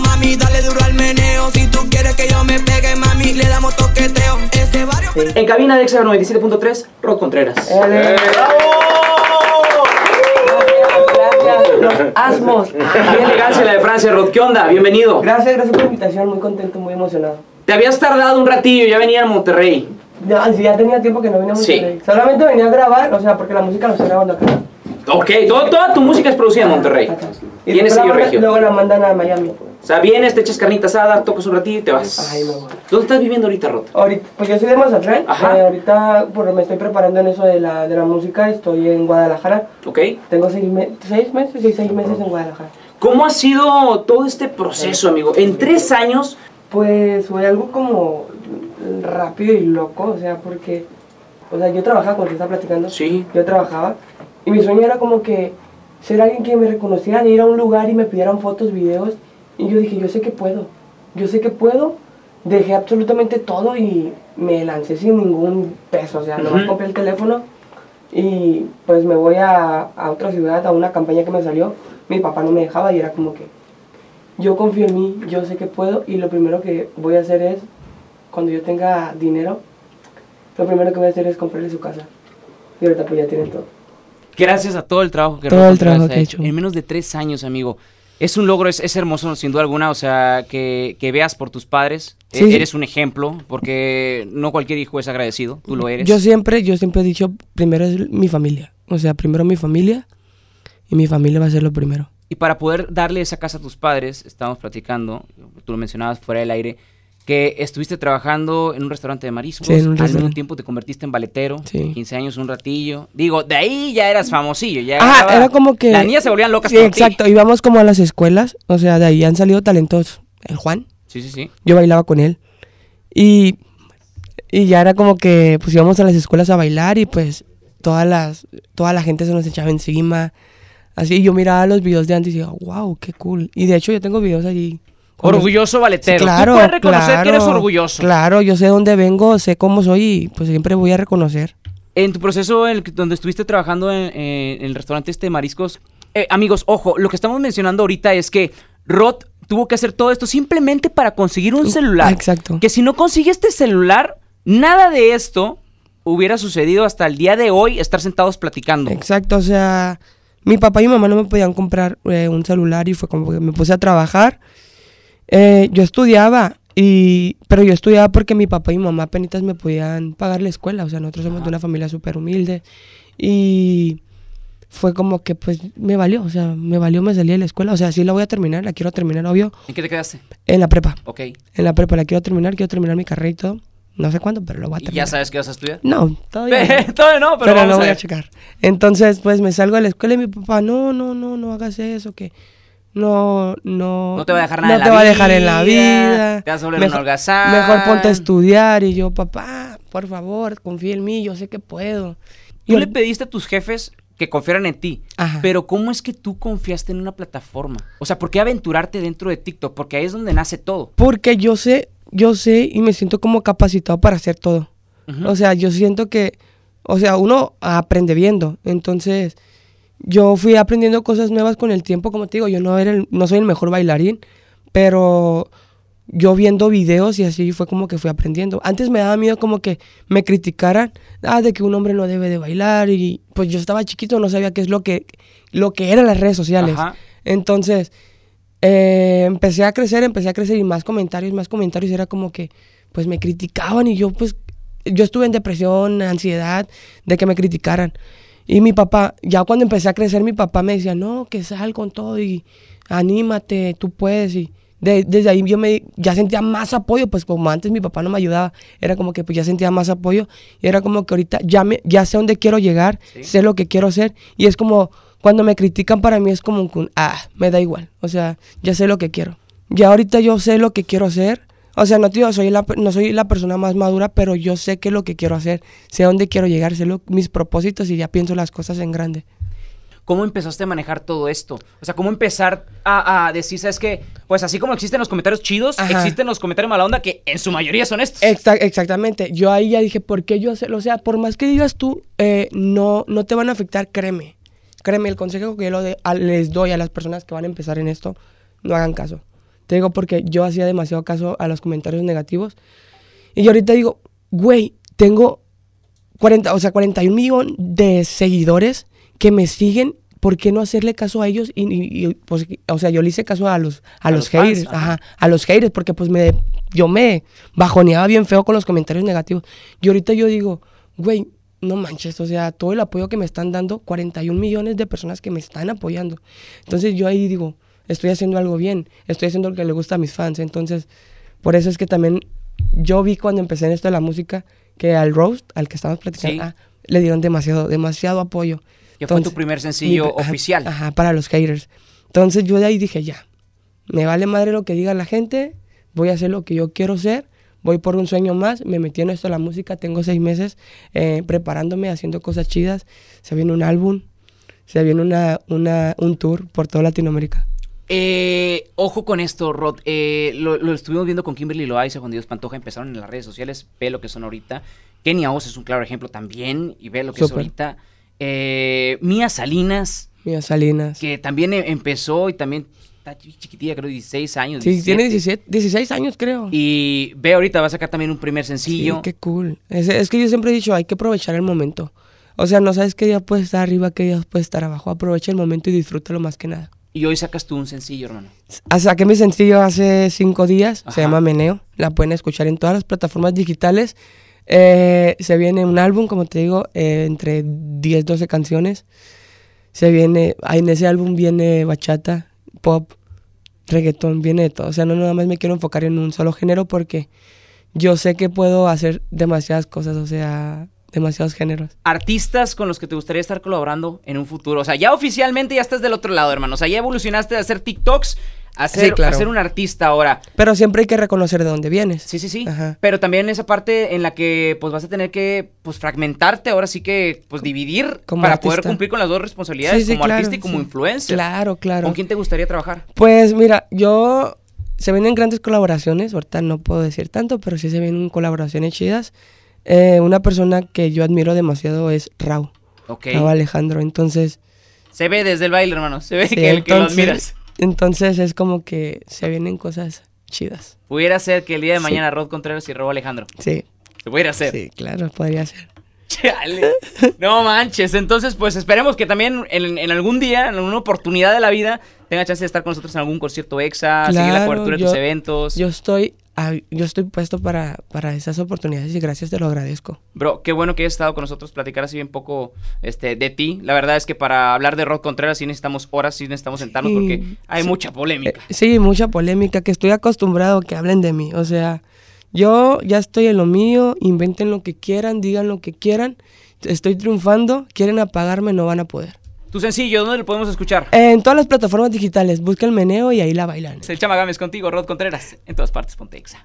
mami, dale duro al meneo. Si tú quieres que yo me pegue, mami, le damos toqueteo. En cabina de Extra 97.3, Rod Contreras. Eh, eh. Asmos. Qué elegancia la de Francia, Rod. ¿Qué onda? Bienvenido. Gracias, gracias por la invitación. Muy contento, muy emocionado. Te habías tardado un ratillo, ya venía a Monterrey. Ya, sí, ya tenía tiempo que no venía a Monterrey. Sí. Solamente venía a grabar, o sea, porque la música no se grabando acá. Ok, toda tu música es producida en Monterrey. Tienes sello regio. Luego la mandan a Miami. Pues. O sea, vienes, te echas carnitas asada, tocas un ratito y te vas. Ay, ¿Dónde estás viviendo ahorita, Rota? Ahorita, pues yo soy de Mazatlán. Eh, ahorita me estoy preparando en eso de la, de la música. Estoy en Guadalajara. Ok. Tengo seis, meses, seis meses en Guadalajara. ¿Cómo ha sido todo este proceso, amigo? En tres años. Pues fue algo como rápido y loco, o sea, porque. O sea, yo trabajaba, cuando te estaba platicando. Sí. Yo trabajaba y mi sueño era como que ser alguien que me reconocieran, ir a un lugar y me pidieran fotos, videos. Y yo dije, yo sé que puedo, yo sé que puedo. Dejé absolutamente todo y me lancé sin ningún peso, o sea, no me compré el teléfono y pues me voy a, a, otra ciudad, a una campaña que me salió. Mi papá no me dejaba y era como que yo confío en mí, yo sé que puedo y lo primero que voy a hacer es, cuando yo tenga dinero, lo primero que voy a hacer es comprarle su casa. Y ahorita pues ya tiene todo. Gracias a todo el trabajo que todo el trabajo que hecho. En menos de tres años, amigo. Es un logro, es, hermoso, sin duda alguna. O sea, que, veas por tus padres. E, eres un ejemplo, porque no cualquier hijo es agradecido. Tú lo eres. Yo siempre, yo siempre he dicho, primero es mi familia. O sea, primero mi familia y mi familia va a ser lo primero. Y para poder darle esa casa a tus padres, estamos platicando, tú lo mencionabas fuera del aire, que estuviste trabajando en un restaurante de mariscos, sí, en un tiempo te convertiste en baletero, 15 años un ratillo. Digo, de ahí ya eras famosillo, ya era como que las niñas se volvían locas. Sí, exacto, íbamos como a las escuelas, o sea, de ahí han salido talentos, el Juan. Sí, sí, sí. Yo bailaba con él. Y y ya era como que pues íbamos a las escuelas a bailar y pues todas las toda la gente se nos echaba encima. Así yo miraba los videos de antes y decía, "Wow, qué cool." Y de hecho yo tengo videos allí Orgulloso valetero. claro, puedes reconocer que eres orgulloso. Claro, yo sé dónde vengo, sé cómo soy y pues siempre voy a reconocer. En tu proceso donde estuviste trabajando en, el restaurante este de mariscos, eh, amigos, ojo, lo que estamos mencionando ahorita es que Rod tuvo que hacer todo esto simplemente para conseguir un uh, celular. Exacto. Que si no consigue este celular, nada de esto hubiera sucedido hasta el día de hoy estar sentados platicando. Exacto, o sea, mi papá y mi mamá no me podían comprar eh, un celular y fue como que me puse a trabajar eh, yo estudiaba, y, pero yo estudiaba porque mi papá y mi mamá penitas me podían pagar la escuela. O sea, nosotros somos de una familia súper humilde. Y fue como que pues me valió, o sea, me valió, me salí de la escuela, o sea, sí la voy a terminar, la quiero terminar, obvio. ¿En qué te quedaste? En la prepa. Ok. En la prepa, la quiero terminar, quiero terminar mi carrera y todo. No sé cuándo, pero lo voy a terminar. ya sabes qué vas a estudiar? No, todavía no. todavía no, pero, lo voy a checar. Entonces, pues me salgo de la escuela y mi papá, no, no, no, no hagas eso, que no, no, no te va a dejar nada. No en te la va a dejar en la vida. Te vas a volver mejor, Mejor ponte a estudiar. Y yo, papá, por favor, confía en mí, yo sé que puedo. Tú yo, le pediste a tus jefes que confiaran en ti. Pero ¿cómo es que tú confiaste en una plataforma? O sea, ¿por qué aventurarte dentro de TikTok? Porque ahí es donde nace todo. Porque yo sé, yo sé y me siento como capacitado para hacer todo. O sea, yo siento que, o sea, uno aprende viendo. Entonces, yo fui aprendiendo cosas nuevas con el tiempo, como te digo, yo no, era no soy el mejor bailarín, pero yo viendo videos y así fue como que fui aprendiendo. Antes me daba miedo como que me criticaran, ah, de que un hombre no debe de bailar y pues yo estaba chiquito, no sabía qué es lo que, lo que eran las redes sociales. Entonces, eh, empecé a crecer, empecé a crecer y más comentarios, más comentarios, era como que pues me criticaban y yo pues, yo estuve en depresión, ansiedad, de que me criticaran. Y mi papá, ya cuando empecé a crecer, mi papá me decía, no, que sal con todo y anímate, tú puedes. Y desde ahí yo me, ya sentía más apoyo, pues como antes mi papá no me ayudaba, era como que pues ya sentía más apoyo. Y era como que ahorita ya, me, ya sé dónde quiero llegar, sé lo que quiero hacer. Y es como, cuando me critican para mí es como un, ah, me da igual. O sea, ya sé lo que quiero. Ya ahorita yo sé lo que quiero hacer o sea, no soy la, no soy la persona más madura, pero yo sé qué es lo que quiero hacer, sé dónde quiero llegar, sé mis propósitos y ya pienso las cosas en grande. ¿Cómo empezaste a manejar todo esto? O sea, ¿cómo empezar a, decir, sabes que, pues así como existen los comentarios chidos, existen los comentarios mala onda que en su mayoría son estos? exactamente. Yo ahí ya dije, ¿por qué yo hacerlo? O sea, por más que digas tú, eh, no, no te van a afectar, créeme. Créeme, el consejo que yo les doy a las personas que van a empezar en esto, no hagan caso. Te digo porque yo hacía demasiado caso a los comentarios negativos. Y yo ahorita digo, güey, tengo 40, o sea, 41 millones de seguidores que me siguen. ¿Por qué no hacerle caso a ellos? Y, pues, o sea, yo le hice caso a los, a, los, haters, a los haters, porque pues me, yo me bajoneaba bien feo con los comentarios negativos. Y ahorita yo digo, güey, no manches, o sea, todo el apoyo que me están dando, 41 millones de personas que me están apoyando. Entonces yo ahí digo, estoy haciendo algo bien, estoy haciendo lo que le gusta a mis fans. Entonces, por eso es que también yo vi cuando empecé en esto de la música que al Roast, al que estamos platicando, ah, le dieron demasiado, demasiado apoyo. Que fue tu primer sencillo oficial. Ajá, para los haters. Entonces yo de ahí dije, ya, me vale madre lo que diga la gente, voy a hacer lo que yo quiero ser, voy por un sueño más, me metí en esto la música, tengo seis meses eh, preparándome, haciendo cosas chidas, se viene un álbum, se viene una, una, un tour por toda Latinoamérica. Eh, ojo con esto, Rod. Eh, lo, estuvimos viendo con Kimberly Loaiza, cuando Dios Pantoja. Empezaron en las redes sociales. Ve lo que son ahorita. Kenia Oz es un claro ejemplo también. Y ve lo que es ahorita. Eh, Mía Salinas. Mía Salinas. Que también em, empezó y también está chiquitilla, creo, 16 años. Sí, tiene 17, 16 años, creo. Y ve ahorita, va a sacar también un primer sencillo. Sí, qué cool. Es, es, que yo siempre he dicho, hay que aprovechar el momento. O sea, no sabes qué día puede estar arriba, qué día puede estar abajo. Aprovecha el momento y disfrútalo más que nada. Y hoy sacas tú un sencillo, hermano. Ah, saqué mi sencillo hace cinco días, se llama Meneo. La pueden escuchar en todas las plataformas digitales. Eh, se viene un álbum, como te digo, eh, entre 10, 12 canciones. Se viene, ah, en ese álbum viene bachata, pop, reggaetón, viene todo. O sea, no nada más me quiero enfocar en un solo género porque yo sé que puedo hacer demasiadas cosas. O sea, demasiados géneros. Artistas con los que te gustaría estar colaborando en un futuro. O sea, ya oficialmente ya estás del otro lado, hermano. O sea, ya evolucionaste de hacer TikToks a ser, un artista ahora. Pero siempre hay que reconocer de dónde vienes. Sí, sí, sí. Pero también esa parte en la que pues vas a tener que pues fragmentarte, ahora sí que pues dividir para poder cumplir con las dos responsabilidades, como artista y como influencer. Claro, claro. ¿Con quién te gustaría trabajar? Pues mira, yo se vienen grandes colaboraciones, ahorita no puedo decir tanto, pero sí se vienen colaboraciones chidas. Eh, una persona que yo admiro demasiado es Raúl. Rao Raúl Alejandro. Entonces. Se ve desde el baile, hermano. Se ve que, entonces, el que lo admiras. Entonces es como que se vienen cosas chidas. Pudiera ser que el día de mañana Rod Contreras y Raúl Alejandro. Sí. Se pudiera hacer Sí, claro, podría ser. Chale. No manches. Entonces, pues esperemos que también en, algún día, en alguna oportunidad de la vida, tenga chance de estar con nosotros en algún concierto exa, seguir la cobertura de tus eventos. Yo estoy Ah, yo estoy puesto para, para, esas oportunidades y gracias te lo agradezco. Bro, qué bueno que hayas estado con nosotros, platicar así un poco este, de ti. La verdad es que para hablar de Rod Contreras sí necesitamos horas, sí necesitamos sentarnos porque hay mucha polémica. Eh, sí, mucha polémica, que estoy acostumbrado a que hablen de mí. O sea, yo ya estoy en lo mío, inventen lo que quieran, digan lo que quieran, estoy triunfando, quieren apagarme, no van a poder. Tu sencillo, ¿dónde lo podemos escuchar? En todas las plataformas digitales. Busca el meneo y ahí la bailan. Es el Chama contigo, Rod Contreras. En todas partes, Pontexa.